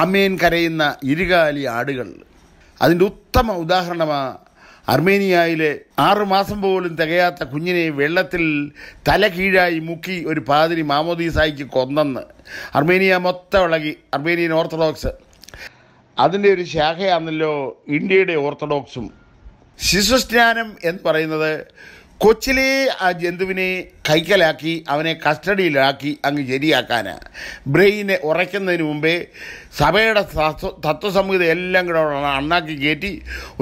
ആമേൻ കരയുന്ന ഇരുകാലി ആടുകൾ അതിൻ്റെ ഉത്തമ ഉദാഹരണമാണ് അർമേനിയയിലെ ആറുമാസം പോലും തികയാത്ത കുഞ്ഞിനെ വെള്ളത്തിൽ തല കീഴായി മുക്കി ഒരു പാതിരി മാമോദീസായിക്ക് കൊന്നെന്ന് അർമേനിയ മൊത്തം ഇളകി അർമേനിയൻ ഓർത്തഡോക്സ് അതിൻ്റെ ഒരു ശാഖയാണല്ലോ ഇന്ത്യയുടെ ഓർത്തഡോക്സും ശിശുസ്നാനം എന്ന് പറയുന്നത് കൊച്ചിലെ ആ ജന്തുവിനെ കൈക്കലാക്കി അവനെ കസ്റ്റഡിയിലാക്കി അങ്ങ് ശരിയാക്കാൻ ബ്രെയിനെ ഉറയ്ക്കുന്നതിന് മുമ്പേ സഭയുടെ തത്വസംഹിത എല്ലാം കൂടെ അണ്ണാക്കി കയറ്റി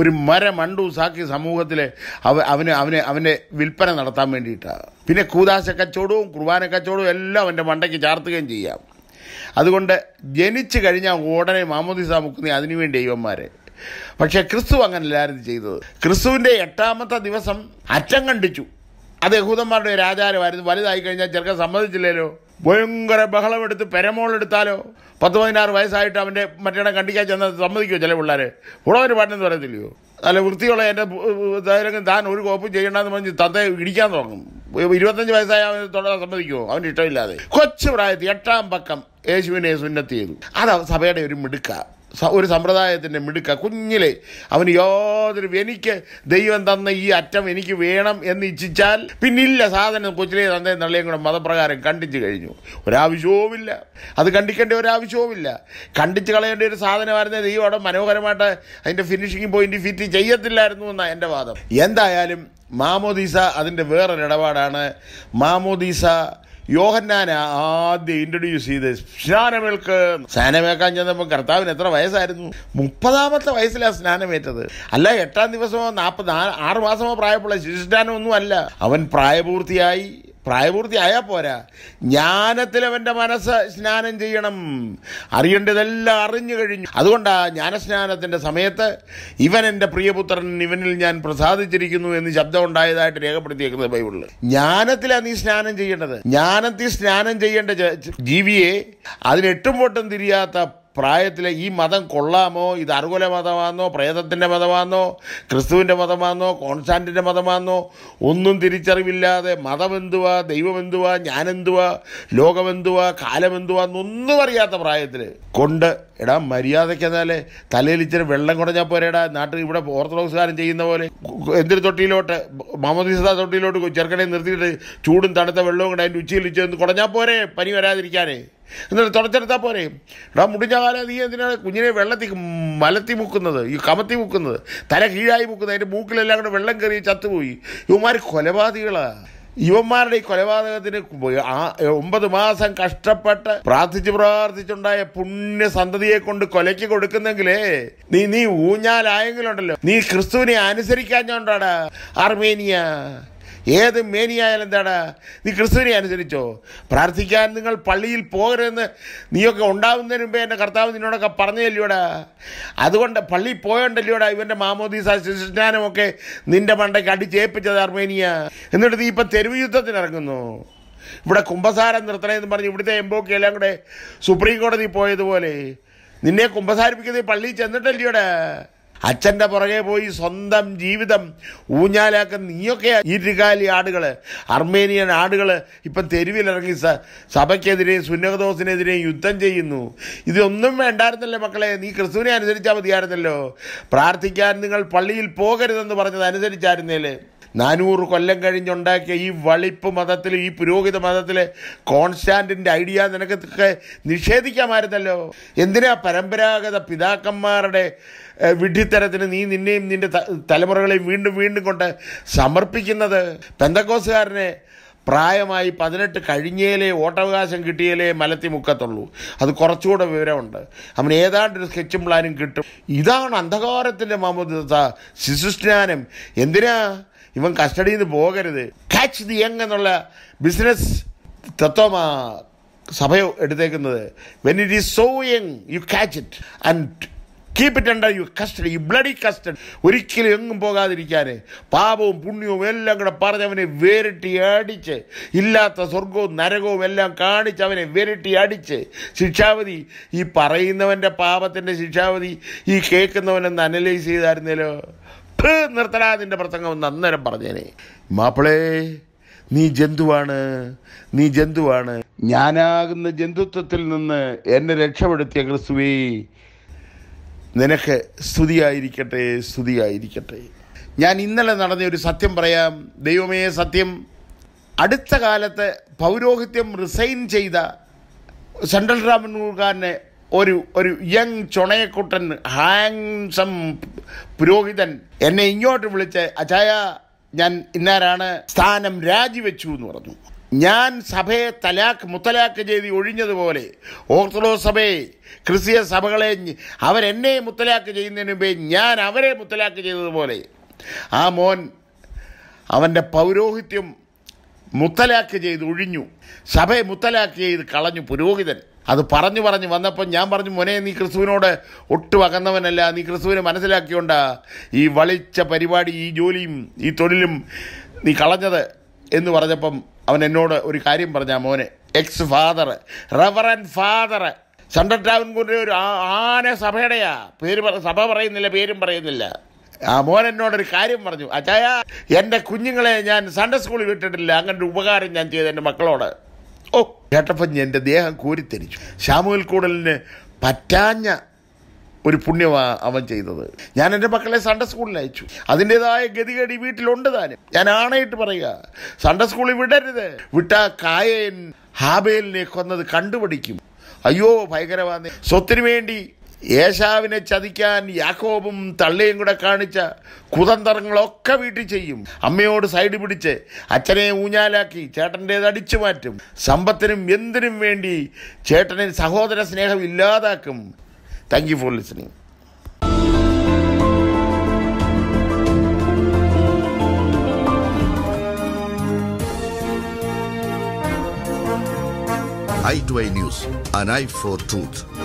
ഒരു മര മണ്ടൂസാക്കി സമൂഹത്തിലെ അവ അവന് അവനെ അവൻ്റെ വിൽപ്പന നടത്താൻ വേണ്ടിയിട്ടാണ് പിന്നെ കൂതാശ കച്ചവടവും കുർബാന കച്ചവടവും എല്ലാം അവൻ്റെ മണ്ടയ്ക്ക് ചാർത്തുകയും ചെയ്യാം അതുകൊണ്ട് ജനിച്ചു കഴിഞ്ഞാൽ ഉടനെ മാമോദിസ മുക്കുന്ന അതിനുവേണ്ടി ദൈവന്മാരെ പക്ഷേ ക്രിസ്തു അങ്ങനല്ലായിരുന്നു ചെയ്തത് ക്രിസ്തുവിൻ്റെ എട്ടാമത്തെ ദിവസം അറ്റം കണ്ടിച്ചു അത് യഹൂദന്മാരുടെ ഒരു ആചാരമായിരുന്നു വലുതായി കഴിഞ്ഞാൽ ചെറുക്കൻ സമ്മതിച്ചില്ലല്ലോ ഭയങ്കര ബഹളമെടുത്ത് പെരമോളെടുത്താലോ പത്ത് പതിനാറ് വയസ്സായിട്ട് അവൻ്റെ മറ്റേ കണ്ടിക്കാൻ ചെന്ന് സമ്മതിക്കുമോ ചില പിള്ളേർ ഉള്ളവർ പാട്ടെന്ന് പറയത്തില്ലയോ നല്ല വൃത്തിയുള്ള എൻ്റെ താൻ ഒരു കോപ്പും ചെയ്യണമെന്ന് പറഞ്ഞ് തത്തെ ഇടിക്കാൻ തുടങ്ങും ഇരുപത്തഞ്ച് വയസ്സായ അവന് തുടരാൻ സമ്മതിക്കുമോ അവൻ്റെ ഇഷ്ടമില്ലാതെ കൊച്ചു പ്രായത്തിൽ എട്ടാം പക്കം യേശുവിനെ സുന്നത്ത് ചെയ്തു അതാ സഭയുടെ ഒരു മിടുക്കാണ് ഒരു സമ്പ്രദായത്തിൻ്റെ മിടുക്ക കുഞ്ഞിലെ അവന് യാതൊരു എനിക്ക് ദൈവം തന്ന ഈ അറ്റം എനിക്ക് വേണം എന്ന് ഇച്ഛിച്ചാൽ പിന്നില്ല സാധനം കൊച്ചിലെ തന്നെ നള്ളിയും കൂടെ മതപ്രകാരം കണ്ടിച്ചു കഴിഞ്ഞു ഒരാവശ്യവുമില്ല അത് കണ്ടിക്കേണ്ട ഒരാവശ്യവുമില്ല കണ്ടിച്ച് കളയേണ്ട ഒരു സാധനമായിരുന്നേ ദൈവം അവിടെ മനോഹരമായിട്ട് അതിൻ്റെ ഫിനിഷിംഗ് പോയിന്റ് ഫിറ്റ് ചെയ്യത്തില്ലായിരുന്നു എന്നാണ് എൻ്റെ വാദം എന്തായാലും മാമോദീസ അതിൻ്റെ വേറൊരിടപാടാണ് മാമോദീസ യോഹന്നാന ആദ്യം ഇൻട്രൊഡ്യൂസ് ചെയ്ത് സ്നാനമേൽക്ക് സ്നാനമേൽക്കാൻ ചെന്നപ്പോൾ കർത്താവിന് എത്ര വയസ്സായിരുന്നു മുപ്പതാമത്തെ വയസ്സിലാണ് സ്നാനമേറ്റത് അല്ല എട്ടാം ദിവസമോ നാൽപ്പത് ആറ് മാസമോ പ്രായമുള്ള ശിശുസ്നാനമൊന്നും അല്ല അവൻ പ്രായപൂർത്തിയായി പ്രായപൂർത്തിയായാൽ പോരാ ജ്ഞാനത്തിൽ അവൻ്റെ മനസ്സ് സ്നാനം ചെയ്യണം അറിയേണ്ടതെല്ലാം അറിഞ്ഞു കഴിഞ്ഞു അതുകൊണ്ടാണ് ജ്ഞാനസ്നാനത്തിൻ്റെ സമയത്ത് ഇവൻ എൻ്റെ പ്രിയപുത്രൻ ഇവനിൽ ഞാൻ പ്രസാദിച്ചിരിക്കുന്നു എന്ന് ശബ്ദം ഉണ്ടായതായിട്ട് രേഖപ്പെടുത്തിയേക്കുന്നത് ബൈബിളിൽ ജ്ഞാനത്തിലാണ് നീ സ്നാനം ചെയ്യേണ്ടത് ജ്ഞാനത്തിൽ സ്നാനം ചെയ്യേണ്ട ജീവിയെ അതിനെട്ടും പൊട്ടും തിരിയാത്ത പ്രായത്തിലെ ഈ മതം കൊള്ളാമോ ഇത് അറുകുല മതമാണെന്നോ പ്രേതത്തിൻ്റെ മതമാണെന്നോ ക്രിസ്തുവിൻ്റെ മതമാണെന്നോ കോൺസ്റ്റാൻറ്റിൻ്റെ മതമാണെന്നോ ഒന്നും തിരിച്ചറിവില്ലാതെ മതമെന്തുവാ ദൈവമെന്തുവാ ഞാനെന്തുവാ ലോകമെന്തുവാ കാലമെന്തുവാ എന്നൊന്നും അറിയാത്ത പ്രായത്തിൽ കൊണ്ട് എടാ മര്യാദയ്ക്ക് എന്നാലേ തലയിൽ വെള്ളം കുടഞ്ഞാൽ പോരെടാ നാട്ടിൽ ഇവിടെ ഓർത്തഡോക്സുകാരൻ ചെയ്യുന്ന പോലെ എന്തിനു തൊട്ടിയിലോട്ട് മമദിസ തൊട്ടിയിലോട്ട് ചെറുക്കനെ നിർത്തിയിട്ട് ചൂടും തണുത്ത വെള്ളവും കൂടെ അതിൻ്റെ ഉച്ചയിൽ ഉച്ച കുടഞ്ഞാൽ പോരെ പനി വരാതിരിക്കാനേ എന്നിട്ട് തുടച്ചെടുത്താൽ പോരെ എടാ മുടിഞ്ഞ കാലം നീ എന്തിനാണ് കുഞ്ഞിനെ വെള്ളത്തിൽ മലത്തി മുക്കുന്നത് ഈ കമത്തി മുക്കുന്നത് തല കീഴായി മുക്കുന്നത് അതിൻ്റെ മൂക്കിലെല്ലാം കൂടെ വെള്ളം കയറി ചത്തുപോയി ഇവന്മാർ കൊലപാതകളാണ് ഇവന്മാരുടെ ഈ കൊലപാതകത്തിന് ഒമ്പത് മാസം കഷ്ടപ്പെട്ട് പ്രാർത്ഥിച്ച് പ്രാർത്ഥിച്ചുണ്ടായ പുണ്യ സന്തതിയെ കൊണ്ട് കൊലയ്ക്ക് കൊടുക്കുന്നെങ്കിലേ നീ നീ ഊഞ്ഞാലായെങ്കിലുണ്ടല്ലോ നീ ക്രിസ്തുവിനെ അനുസരിക്കാഞ്ഞോണ്ടാടാ അർമേനിയ ഏത് മേനിയായാലും എന്താണ് നീ ക്രിസ്തുവിനെ അനുസരിച്ചോ പ്രാർത്ഥിക്കാൻ നിങ്ങൾ പള്ളിയിൽ പോകരുതെന്ന് നീയൊക്കെ ഉണ്ടാവുന്നതിന് മുമ്പേ എൻ്റെ കർത്താവ് നിന്നോടൊക്കെ പറഞ്ഞല്ലോടാ അതുകൊണ്ട് പള്ളിയിൽ പോയോണ്ടല്ലോടാ ഇവൻ്റെ മാമോദീസ ശിശുജ്ഞാനമൊക്കെ നിൻ്റെ മണ്ടയ്ക്ക് അടിച്ചേൽപ്പിച്ചത് അർമേനിയ എന്നിട്ട് നീ ഇപ്പം തെരുവ് യുദ്ധത്തിനിറങ്ങുന്നു ഇവിടെ കുംഭസാരം നിർത്തണമെന്ന് പറഞ്ഞ് ഇവിടുത്തെ എംബോക്ക് എല്ലാം കൂടെ സുപ്രീം കോടതി പോയതുപോലെ നിന്നെ കുംഭസാരിപ്പിക്കുന്നത് പള്ളിയിൽ ചെന്നിട്ടല്ലോടാ അച്ഛൻ്റെ പുറകെ പോയി സ്വന്തം ജീവിതം ഊഞ്ഞാലാക്കുന്ന നീയൊക്കെ ഇരുകാലി ആടുകൾ അർമേനിയൻ ആടുകൾ ഇപ്പം തെരുവിലിറങ്ങി സഭയ്ക്കെതിരെയും സുന്നകദോസിനെതിരെയും യുദ്ധം ചെയ്യുന്നു ഇതൊന്നും വേണ്ടായിരുന്നല്ലോ മക്കളെ നീ ക്രിസ്തുവിനെ അനുസരിച്ചാൽ മതിയായിരുന്നല്ലോ പ്രാർത്ഥിക്കാൻ നിങ്ങൾ പള്ളിയിൽ പോകരുതെന്ന് പറഞ്ഞത് അനുസരിച്ചായിരുന്നേല് നാനൂറ് കൊല്ലം കഴിഞ്ഞുണ്ടാക്കിയ ഈ വളിപ്പ് മതത്തിൽ ഈ പുരോഹിത മതത്തിലെ കോൺസ്റ്റാൻറ്റിൻ്റെ ഐഡിയ നിനക്ക് നിഷേധിക്കാമായിരുന്നല്ലോ എന്തിനാ പരമ്പരാഗത പിതാക്കന്മാരുടെ വിഡിത്തരത്തിന് നീ നിന്നെയും നിൻ്റെ തലമുറകളെയും വീണ്ടും വീണ്ടും കൊണ്ട് സമർപ്പിക്കുന്നത് പെന്തക്കോസുകാരനെ പ്രായമായി പതിനെട്ട് കഴിഞ്ഞേലേ വോട്ടവകാശം കിട്ടിയാലേ മലത്തി മുക്കത്തുള്ളൂ അത് കുറച്ചുകൂടെ വിവരമുണ്ട് അവൻ ഏതാണ്ട് ഒരു സ്കെച്ചും പ്ലാനും കിട്ടും ഇതാണ് അന്ധകാരത്തിൻ്റെ മാമോദിസ ശിശുസ്നാനം എന്തിനാ ഇവൻ കസ്റ്റഡിയിൽ നിന്ന് പോകരുത് കാച്ച് ദി യങ് എന്നുള്ള ബിസിനസ് തത്വമാ സഭ എടുത്തേക്കുന്നത് when it is so young you catch it and keep it under you custody you bloody custody ഒരിക്കലും എങ്ങും പോകാതിരിക്കാൻ പാപവും പുണ്യവും എല്ലാം കൂടെ പറഞ്ഞ് അവനെ വേരിട്ടി അടിച്ച് ഇല്ലാത്ത സ്വർഗവും നരകവും എല്ലാം കാണിച്ച് അവനെ വേരിട്ടി അടിച്ച് ശിക്ഷാവധി ഈ പറയുന്നവൻ്റെ പാപത്തിൻ്റെ ശിക്ഷാവധി ഈ കേൾക്കുന്നവനെന്ന് അനലൈസ് ചെയ്തായിരുന്നല്ലോ നിർത്തലാ നിന്റെ പ്രസംഗം ഒന്ന് അന്നേരം പറഞ്ഞേനെ മാപ്പിളേ നീ ജന്തുവാണ് നീ ജന്തുവാണ് ഞാനാകുന്ന ജന്തുത്വത്തിൽ നിന്ന് എന്നെ രക്ഷപ്പെടുത്തിയ ക്രിസ്തുവേ നിനക്ക് സ്തുതിയായിരിക്കട്ടെ സ്തുതിയായിരിക്കട്ടെ ഞാൻ ഇന്നലെ നടന്ന ഒരു സത്യം പറയാം ദൈവമേ സത്യം അടുത്ത കാലത്ത് പൗരോഹിത്യം റിസൈൻ ചെയ്ത സെൻട്രൽ രാമൻകൂർക്കാരനെ ഒരു ഒരു യങ് ചുണയക്കുട്ടൻ ഹാങ്സം പുരോഹിതൻ എന്നെ ഇങ്ങോട്ട് വിളിച്ച് അജായ ഞാൻ ഇന്നാരാണ് സ്ഥാനം രാജിവെച്ചു എന്ന് പറഞ്ഞു ഞാൻ സഭയെ തലാക്ക് മുത്തലാക്ക് ചെയ്ത് ഒഴിഞ്ഞതുപോലെ ഓർത്തഡോക്സ് സഭയെ ക്രിസ്തീയ സഭകളെ അവരെന്നെ മുത്തലാക്ക് ചെയ്യുന്നതിന് മുമ്പേ ഞാൻ അവരെ മുത്തലാക്ക് ചെയ്തതുപോലെ ആ മോൻ അവൻ്റെ പൗരോഹിത്യം മുത്തലാക്ക് ചെയ്ത് ഒഴിഞ്ഞു സഭയെ മുത്തലാക്ക് ചെയ്ത് കളഞ്ഞു പുരോഹിതൻ അത് പറഞ്ഞു പറഞ്ഞു വന്നപ്പോൾ ഞാൻ പറഞ്ഞു മോനെ നീ ക്രിസ്തുവിനോട് ഒട്ടും അകന്നവനല്ല നീ ക്രിസ്തുവിനെ മനസ്സിലാക്കിയോണ്ട ഈ വളിച്ച പരിപാടി ഈ ജോലിയും ഈ തൊഴിലും നീ കളഞ്ഞത് എന്ന് പറഞ്ഞപ്പം അവൻ എന്നോട് ഒരു കാര്യം പറഞ്ഞ മോനെ ex father reverend father Sunder ഒരു ആന സഭയുടെയാ പേര് സഭ പറയുന്നില്ല പേരും പറയുന്നില്ല ആ മോൻ എന്നോടൊരു കാര്യം പറഞ്ഞു അച്ചായ എൻ്റെ കുഞ്ഞുങ്ങളെ ഞാൻ സൺഡേ സ്കൂളിൽ വിട്ടിട്ടില്ല അങ്ങനെ ഒരു ഉപകാരം ഞാൻ ചെയ്തു എൻ്റെ മക്കളോട് ഓ കേട്ടപ്പോൾ എൻ്റെ ദേഹം കോരിത്തെരിച്ചു ശ്യാമുവൽ കൂടലിന് പറ്റാഞ്ഞ ഒരു പുണ്യമാണ് അവൻ ചെയ്തത് ഞാൻ എൻ്റെ മക്കളെ സൺഡേ സ്കൂളിൽ അയച്ചു അതിൻ്റെതായ ഗതികേടി വീട്ടിലുണ്ട് താനും ഞാൻ ആണയിട്ട് പറയുക സൺഡേ സ്കൂളിൽ വിടരുത് വിട്ട കായൻ ഹാബേലിനെ കൊന്നത് കണ്ടുപിടിക്കും അയ്യോ ഭയങ്കരവാദി സ്വത്തിന് വേണ്ടി യേശാവിനെ ചതിക്കാൻ യാക്കോബും തള്ളിയും കൂടെ കാണിച്ച കുതന്ത്രങ്ങളൊക്കെ വീട്ടിൽ ചെയ്യും അമ്മയോട് സൈഡ് പിടിച്ച് അച്ഛനെ ഊഞ്ഞാലാക്കി ചേട്ടൻ്റെ അടിച്ചു മാറ്റും സമ്പത്തിനും എന്തിനും വേണ്ടി ചേട്ടനെ സഹോദര സ്നേഹം ഇല്ലാതാക്കും thank you for listening I2I News, an eye for truth.